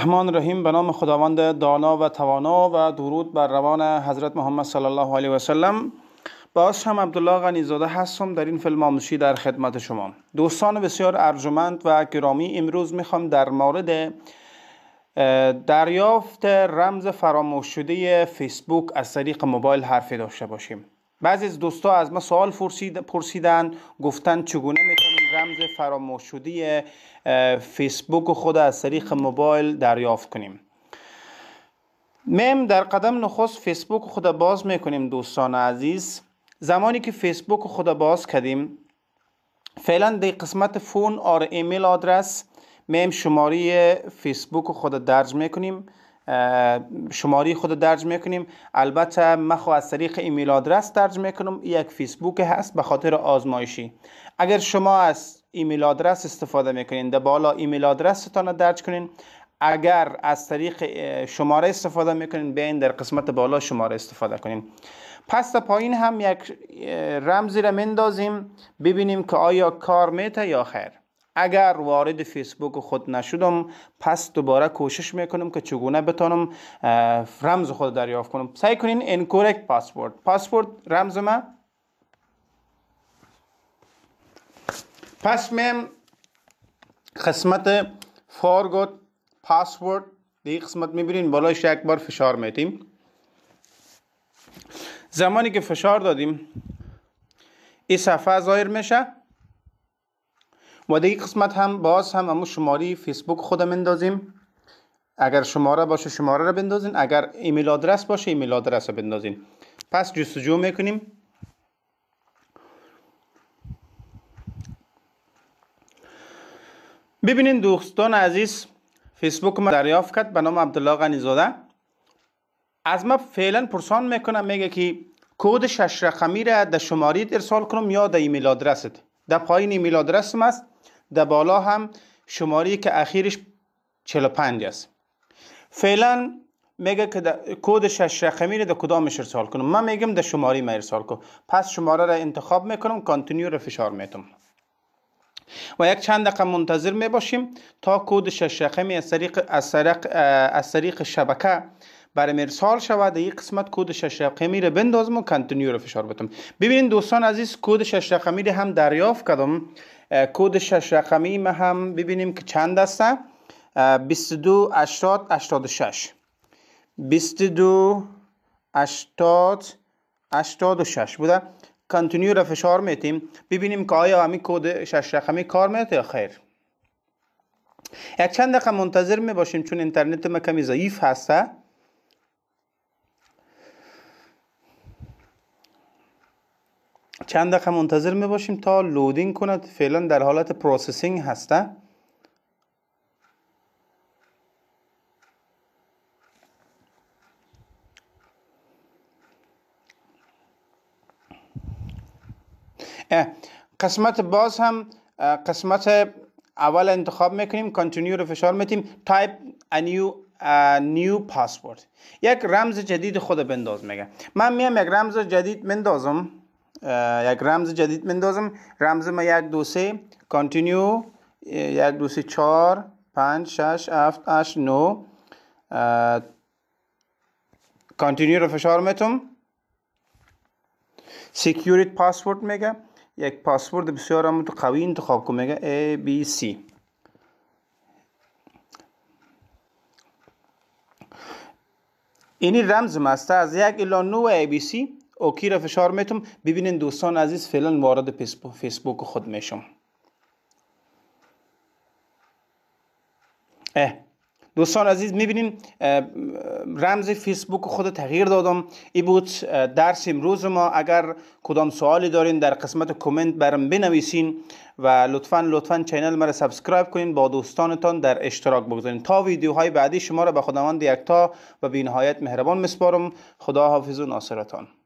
رحمان رحیم به نام خداوند دانا و توانا و درود بر روان حضرت محمد صلی الله علیه و سلم باز هم عبدالله غنیزاده هستم در این فیلم آموزشی در خدمت شما دوستان بسیار ارجمند و گرامی امروز میخوام در مورد دریافت رمز فراموش شده فیسبوک از طریق موبایل حرفی داشته باشیم بعضی از دوستا از ما سوال پرسیدن گفتن چگونه میتونیم رمز فراموش شده فیسبوک خود از طریق موبایل دریافت کنیم میم در قدم نخست فیسبوک خود باز میکنیم دوستان عزیز زمانی که فیسبوک خود باز کردیم فعلا در قسمت فون آر ایمیل آدرس مم شماره فیسبوک خود درج میکنیم شماری خود درج میکنیم البته من خو از طریق ایمیل آدرس درج میکنم یک فیسبوک هست به خاطر آزمایشی اگر شما از ایمیل آدرس استفاده میکنین در بالا ایمیل آدرستان رو درج کنین اگر از طریق شماره استفاده میکنین بیاین در قسمت بالا شماره استفاده کنین پس تا پایین هم یک رمزی را مندازیم ببینیم که آیا کار میته یا خیر اگر وارد فیسبوک خود نشدم پس دوباره کوشش میکنم که چگونه بتانم رمز خود دریافت کنم سعی کنین انکورکت پاسپورت پاسپورت رمز ما پس میم قسمت فارگوت پاسپورت. دی قسمت میبینین بالاش یک بار فشار میتیم زمانی که فشار دادیم این صفحه ظاهر میشه و دیگه قسمت هم باز هم اما شماری فیسبوک خودم بندازیم اگر شماره باشه شماره رو بندازین اگر ایمیل آدرس باشه ایمیل آدرس رو بندازین پس جستجو میکنیم ببینین دوستان عزیز فیسبوک ما دریافت کرد به نام عبدالله غنیزاده. از ما فعلا پرسان میکنم میگه که کد شش رقمی را در شماریت ارسال کنم یا در ایمیل آدرست در پایین ایمیل آدرست است در بالا هم شماری که اخیرش 45 است فعلا میگه که کد شش رقمی رو در کدام ارسال کنم من میگم در شماری ما ارسال کنم پس شماره را انتخاب میکنم کانتینیو رو فشار میتم و یک چند دقیقه منتظر می باشیم تا کد شش رقمی از طریق از طریق, شبکه برای ارسال شود این قسمت کد شش رقمی رو بندازم و کانتینیو رو فشار بدم ببینید دوستان عزیز کد شش رقمی رو هم دریافت کردم کود شش رقمی ما هم ببینیم که چند است 22 80 86 22 80 86 بوده کانتینیو را فشار میتیم ببینیم که آیا همین کد شش رقمی کار میده یا خیر یک چند دقیقه منتظر می باشیم چون اینترنت ما کمی ضعیف هسته چند دقیقه منتظر می باشیم تا لودینگ کند فعلا در حالت پروسسینگ هسته قسمت باز هم قسمت اول انتخاب میکنیم کانتینیو رو فشار میتیم تایپ نیو نیو پاسپورت یک رمز جدید خود بنداز میگه من میام یک رمز جدید بندازم یک رمز جدید مندازم رمز ما یک دو سه کانتینیو یک دو سه چهار پنج شش هفت هشت نو کانتینیو رو فشار میتم سیکیوریت پاسورد میگه یک پاسورد بسیار هم تو قوی انتخاب کن میگه A B C اینی رمز ماست. از یک الان نو A B C اوکی را فشار میتم ببینین دوستان عزیز فعلا وارد فیسبوک خود میشم اه دوستان عزیز میبینین رمز فیسبوک خود تغییر دادم ای بود درس امروز ما اگر کدام سوالی دارین در قسمت کامنت برم بنویسین و لطفا لطفا چینل مرا سبسکرایب کنین با دوستانتان در اشتراک بگذارین تا ویدیوهای بعدی شما را به خداوند یکتا و بینهایت مهربان مسپارم خدا حافظ و ناصرتان